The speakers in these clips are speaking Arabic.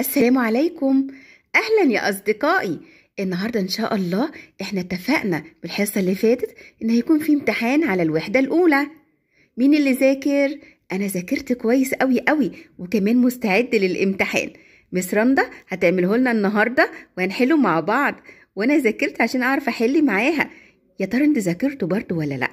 السلام عليكم اهلا يا اصدقائي النهارده ان شاء الله احنا اتفقنا بالحصه اللي فاتت ان هيكون في امتحان على الوحده الاولى مين اللي ذاكر انا ذاكرت كويس قوي قوي وكمان مستعد للامتحان مس رندا هتعمله لنا النهارده وهنحله مع بعض وانا ذاكرت عشان اعرف احل معاها يا ترى انت ذاكرته برضه ولا لا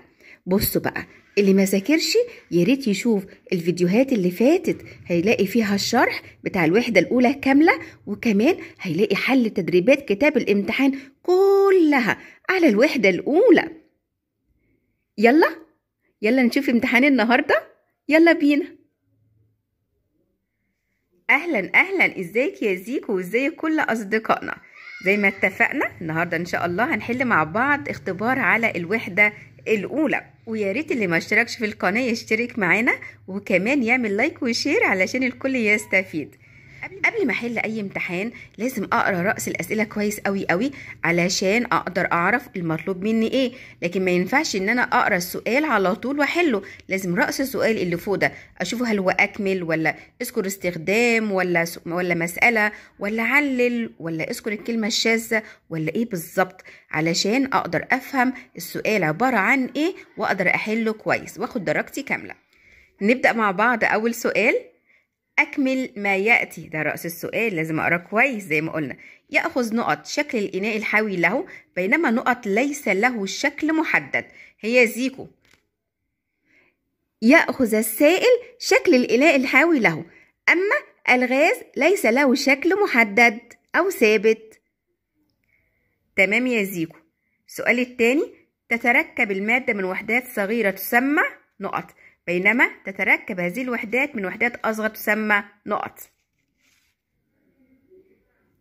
بصوا بقى اللي ما ذاكرش يا ريت يشوف الفيديوهات اللي فاتت هيلاقي فيها الشرح بتاع الوحده الاولى كامله وكمان هيلاقي حل تدريبات كتاب الامتحان كلها على الوحده الاولى يلا يلا نشوف امتحان النهارده يلا بينا اهلا اهلا ازيك يا زيكو وازاي كل اصدقائنا زي ما اتفقنا النهارده ان شاء الله هنحل مع بعض اختبار على الوحده الاولى ويا ريت اللي ما اشتركش في القناه يشترك معانا وكمان يعمل لايك وشير علشان الكل يستفيد قبل ما احل اي امتحان لازم اقرا راس الاسئله كويس قوي قوي علشان اقدر اعرف المطلوب مني ايه لكن ما ينفعش ان انا اقرا السؤال على طول واحله لازم راس السؤال اللي فوق ده اشوفه هل هو اكمل ولا اذكر استخدام ولا ولا مساله ولا علل ولا اذكر الكلمه الشاذه ولا ايه بالظبط علشان اقدر افهم السؤال عباره عن ايه واقدر احله كويس واخد درجتي كامله نبدا مع بعض اول سؤال أكمل ما يأتي ده رأس السؤال لازم أقرأ كويس زي ما قلنا يأخذ نقط شكل الإناء الحاوي له بينما نقط ليس له شكل محدد هي زيكو يأخذ السائل شكل الإناء الحاوي له أما الغاز ليس له شكل محدد أو ثابت تمام يا زيكو السؤال التاني تتركب المادة من وحدات صغيرة تسمى نقط بينما تتركب هذه الوحدات من وحدات أصغر تسمى نقط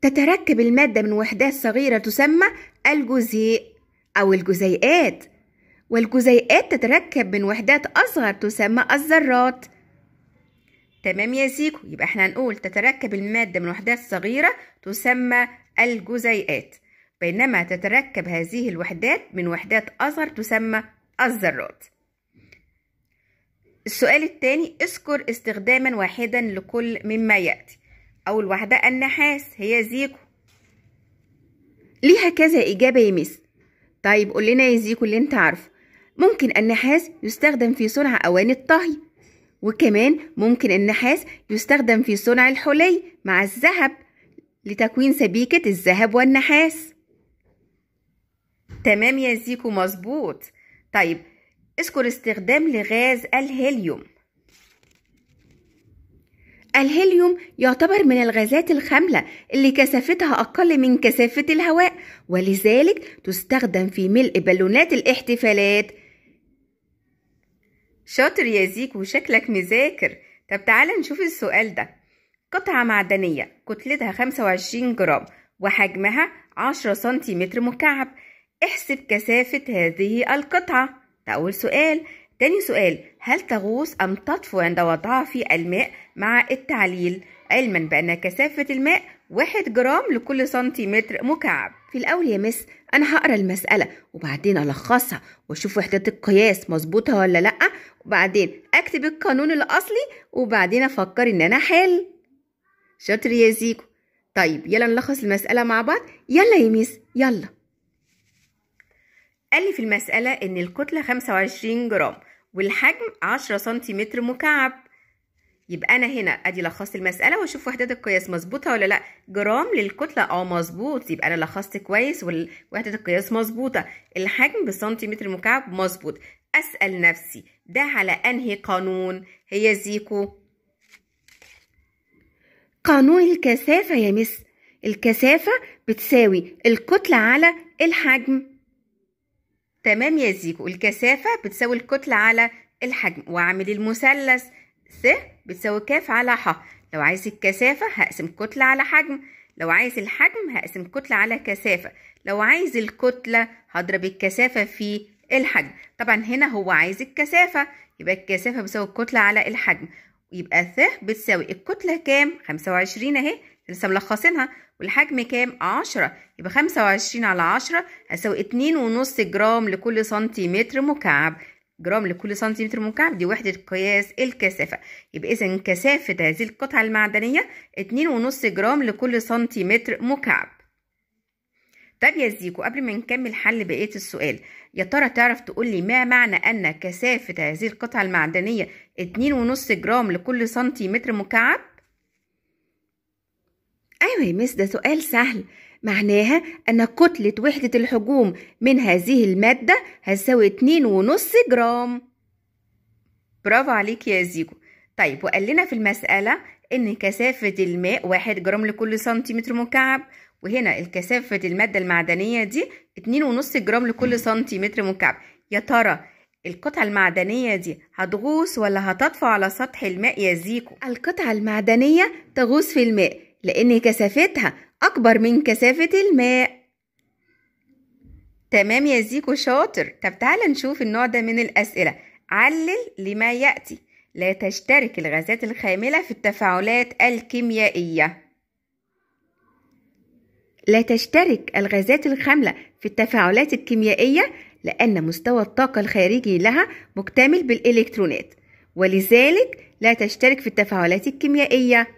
تتركب المادة من وحدات صغيرة تسمى الجزيء أو الجزيئات والجزيئات تتركب من وحدات أصغر تسمى الذرات تمام يا سيكو يبقى احنا هنقول تتركب المادة من وحدات صغيرة تسمى الجزيئات بينما تتركب هذه الوحدات من وحدات أصغر تسمى الذرات السؤال الثاني اذكر استخداما واحدا لكل مما يأتي أول واحدة النحاس هي زيكو ليها كذا إجابة يا مس طيب قول لنا يا زيكو اللي أنت عارفه ممكن النحاس يستخدم في صنع أواني الطهي وكمان ممكن النحاس يستخدم في صنع الحلي مع الذهب لتكوين سبيكة الذهب والنحاس تمام يا زيكو مظبوط طيب اذكر استخدام لغاز الهيليوم الهيليوم يعتبر من الغازات الخاملة اللي كثافتها أقل من كثافة الهواء ولذلك تستخدم في ملء بالونات الاحتفالات شاطر يا زيك وشكلك مذاكر طب تعالى نشوف السؤال ده قطعة معدنية كتلتها 25 جرام وحجمها 10 سنتيمتر مكعب احسب كثافة هذه القطعة ده أول سؤال تاني سؤال هل تغوص أم تطفو عند وضعها في الماء مع التعليل علما بأن كثافة الماء واحد جرام لكل سنتيمتر مكعب في الأول يا مس أنا هقرا المسألة وبعدين ألخصها وأشوف وحدات القياس مظبوطة ولا لأ وبعدين أكتب القانون الأصلي وبعدين أفكر إن أنا حل شاطر يا زيكو طيب يلا نلخص المسألة مع بعض يلا يا ميس يلا قال لي في المسألة إن الكتلة 25 جرام والحجم 10 سنتيمتر مكعب يبقى أنا هنا أدي لخصت المسألة وأشوف وحدات القياس مظبوطة ولا لأ جرام للكتلة أه مظبوط يبقى أنا لخصت كويس ووحدة القياس مظبوطة الحجم بالسنتيمتر مكعب مظبوط أسأل نفسي ده على أنهي قانون هي زيكو قانون الكثافة يا مس الكثافة بتساوي الكتلة على الحجم تمام يا زيكو الكثافة بتساوي الكتلة على الحجم وأعمل المثلث س بتساوي ك على ح لو عايز الكثافة هقسم كتلة على حجم لو عايز الحجم هقسم كتلة على كثافة لو عايز الكتلة هضرب الكثافة في الحجم طبعا هنا هو عايز الكثافة يبقى الكثافة بتساوي الكتلة على الحجم يبقى ث بتساوي الكتلة كام 25 اهي لسه ملخصينها والحجم كام عشرة يبقى خمسة وعشرين على عشرة هتساوي اتنين ونص جرام لكل سنتيمتر مكعب جرام لكل سنتيمتر مكعب دي وحدة قياس الكثافة يبقى إذا كثافة هذه القطعة المعدنية اتنين ونص جرام لكل سنتيمتر مكعب طب يا زيكو قبل ما نكمل حل بقية السؤال يا ترى تعرف تقول لي ما معنى أن كثافة هذه القطعة المعدنية اتنين ونص جرام لكل سنتيمتر مكعب؟ أيوة يا مس ده سؤال سهل معناها أن كتلة وحدة الحجوم من هذه المادة هتساوي اتنين ونص جرام برافو عليك يا زيكو طيب وقال لنا في المسألة إن كثافة الماء واحد جرام لكل سنتيمتر مكعب وهنا الكثافة المادة المعدنية دي اتنين ونص جرام لكل سنتيمتر مكعب يا ترى القطعة المعدنية دي هتغوص ولا هتطفو على سطح الماء يا زيكو؟ القطعة المعدنية تغوص في الماء لأن كثافتها أكبر من كثافة الماء تمام يا زيكو شاطر طب تعال نشوف النوع ده من الأسئلة علل لما يأتي لا تشترك الغازات الخاملة في التفاعلات الكيميائية لا تشترك الغازات الخاملة في التفاعلات الكيميائية لأن مستوى الطاقة الخارجي لها مكتمل بالإلكترونات ولذلك لا تشترك في التفاعلات الكيميائية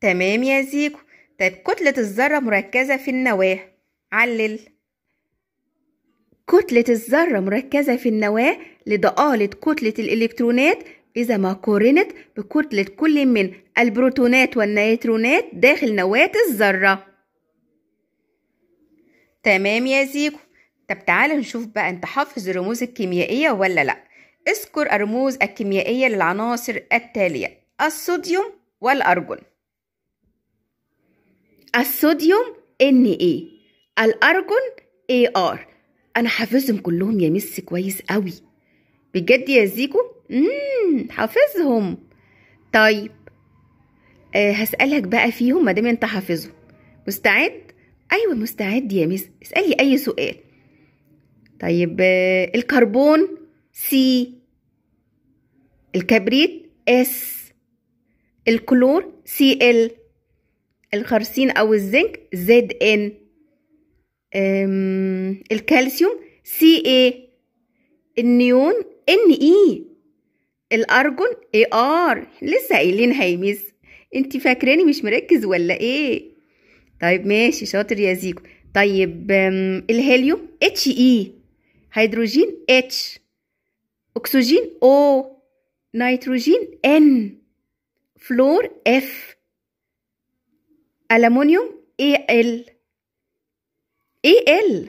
تمام يا زيكو طيب كتلة الذرة مركزة في النواة علل كتلة الذرة مركزة في النواة لضآلة كتلة الإلكترونات إذا ما قورنت بكتلة كل من البروتونات والنيترونات داخل نواة الذرة تمام يا زيكو طب تعال نشوف بقى انت حافظ الرموز الكيميائية ولا لأ اذكر الرموز الكيميائية للعناصر التالية الصوديوم والأرجون الصوديوم Na الأرجون AR أنا حافظهم كلهم يا مس كويس قوي بجد يا زيكو امم حافظهم طيب أه هسألك بقى فيهم ما دام انت حافظهم مستعد ايوه مستعد يا مس اسألي اي سؤال طيب أه الكربون سي الكبريت اس الكلور سي ال الخرسين او الزنك زد ان الكالسيوم سي اي النيون ان اي الارجون اي ار لسه قايلين هيميز انت فاكراني مش مركز ولا ايه طيب ماشي شاطر يا زيكو طيب الهيليوم اتش اي هيدروجين اتش اكسجين او نيتروجين ان فلور اف ألمونيوم اي ال اي ال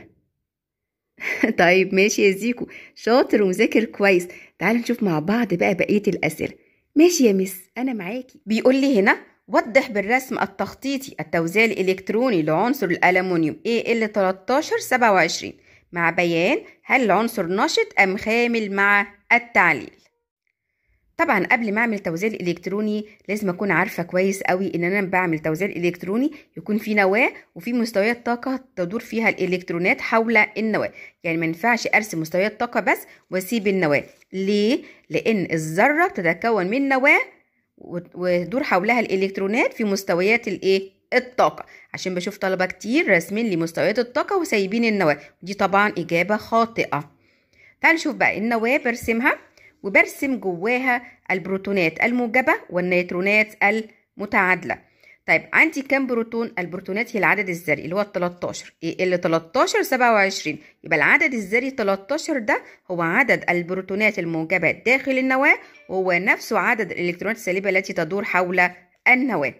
طيب ماشي يا زيكو شاطر ومذاكر كويس تعال نشوف مع بعض بقى بقية الأسئلة ماشي يا مس أنا معاكي بيقول لي هنا وضح بالرسم التخطيطي التوزيع الإلكتروني لعنصر الالمونيوم al AL1327 مع بيان هل العنصر نشط أم خامل مع التعليل طبعا قبل ما اعمل توزيع الالكتروني لازم اكون عارفه كويس قوي ان انا بعمل توزيع الالكتروني يكون في نواه وفي مستويات طاقه تدور فيها الالكترونات حول النواه يعني ما ينفعش ارسم مستويات طاقه بس واسيب النواه ليه لان الذره بتتكون من نواه وتدور حولها الالكترونات في مستويات الايه الطاقه عشان بشوف طلبه كتير راسمين لي مستويات الطاقه وسايبين النواه دي طبعا اجابه خاطئه تعال نشوف بقى النواه برسمها وبرسم جواها البروتونات الموجبة والنيترونات المتعادلة طيب عندي كام بروتون البروتونات هي العدد الذري اللي هو ال 13 ايه ال 13 27 يبقى العدد الذري 13 ده هو عدد البروتونات الموجبة داخل النواة وهو نفسه عدد الالكترونات السالبة التي تدور حول النواة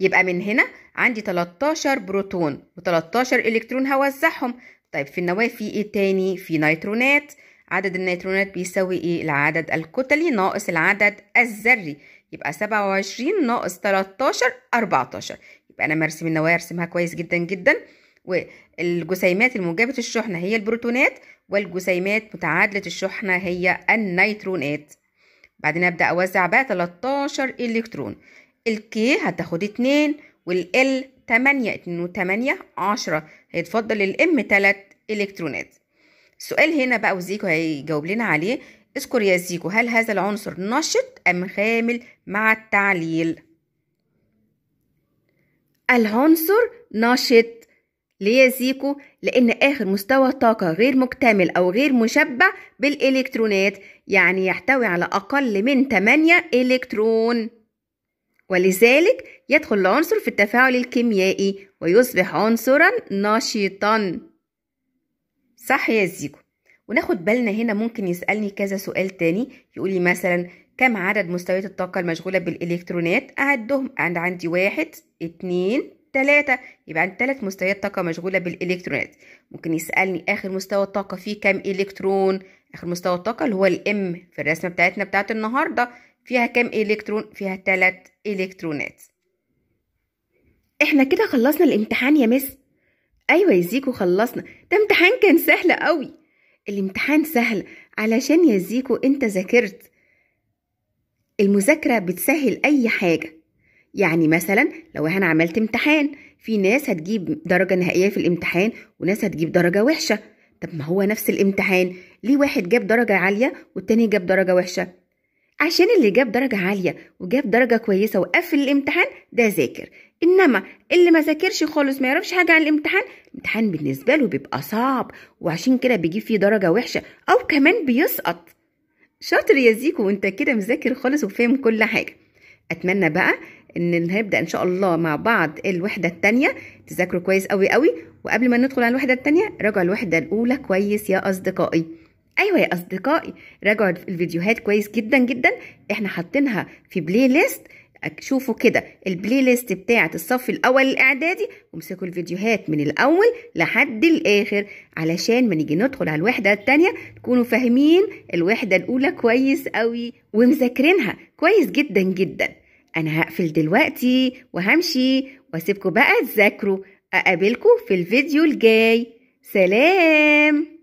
يبقى من هنا عندي 13 بروتون و13 الكترون هوزعهم طيب في النواة في ايه تاني في نيترونات عدد النيترونات بيساوي ايه العدد الكتلي ناقص العدد الذري يبقى 27 ناقص 13 14 يبقى انا مرسم النوايا ارسمها كويس جدا جدا والجسيمات الموجبة الشحنة هي البروتونات والجسيمات متعادلة الشحنة هي النيترونات بعدين ابدا اوزع بقى 13 الكترون الكي هتاخد 2 والال 8 2 و 8 10 هيتفضل الام 3 الكترونات السؤال هنا بقى وزيكو هيجاوب لنا عليه اذكر يا زيكو هل هذا العنصر نشط أم خامل مع التعليل العنصر نشط ليه يا زيكو؟ لأن آخر مستوى طاقة غير مكتمل أو غير مشبع بالإلكترونات يعني يحتوي على أقل من 8 إلكترون ولذلك يدخل العنصر في التفاعل الكيميائي ويصبح عنصرا نشيطا صح يا زيكو وناخد بالنا هنا ممكن يسألني كذا سؤال تاني يقولي مثلا كم عدد مستويات الطاقة المشغولة بالإلكترونات أعدهم عند عندي واحد اتنين تلاتة يبقى عندي تلات مستويات طاقة مشغولة بالإلكترونات ممكن يسألني آخر مستوى الطاقة فيه كم إلكترون آخر مستوى الطاقة اللي هو الإم في الرسمة بتاعتنا بتاعت النهاردة فيها كم إلكترون فيها تلات إلكترونات احنا كده خلصنا الامتحان يا مس ايوه يا زيكو خلصنا ده امتحان كان سهل قوي الامتحان سهل علشان يا زيكو انت ذاكرت المذاكره بتسهل اي حاجه يعني مثلا لو انا عملت امتحان في ناس هتجيب درجه نهائيه في الامتحان وناس هتجيب درجه وحشه طب ما هو نفس الامتحان ليه واحد جاب درجه عاليه والتاني جاب درجه وحشه عشان اللي جاب درجة عالية وجاب درجة كويسة وقفل الامتحان ده ذاكر انما اللي ما ذاكرش خالص ما يعرفش حاجه عن الامتحان الامتحان بالنسبه له بيبقى صعب وعشان كده بيجيب فيه درجه وحشه او كمان بيسقط شاطر يا زيكو وانت كده مذاكر خالص وفاهم كل حاجه اتمنى بقى ان هنبدا ان شاء الله مع بعض الوحده الثانيه تذاكروا كويس قوي قوي وقبل ما ندخل على الوحده الثانيه راجعوا الوحده الاولى كويس يا اصدقائي ايوه يا اصدقائي راجعوا الفيديوهات كويس جدا جدا احنا حاطينها في بلاي ليست شوفوا كده البلاي ليست بتاعه الصف الاول الاعدادي وامسكوا الفيديوهات من الاول لحد الاخر علشان ما نيجي ندخل على الوحده الثانيه تكونوا فاهمين الوحده الاولى كويس قوي ومذاكرينها كويس جدا جدا انا هقفل دلوقتي وهمشي واسيبكم بقى تذاكروا اقابلكم في الفيديو الجاي سلام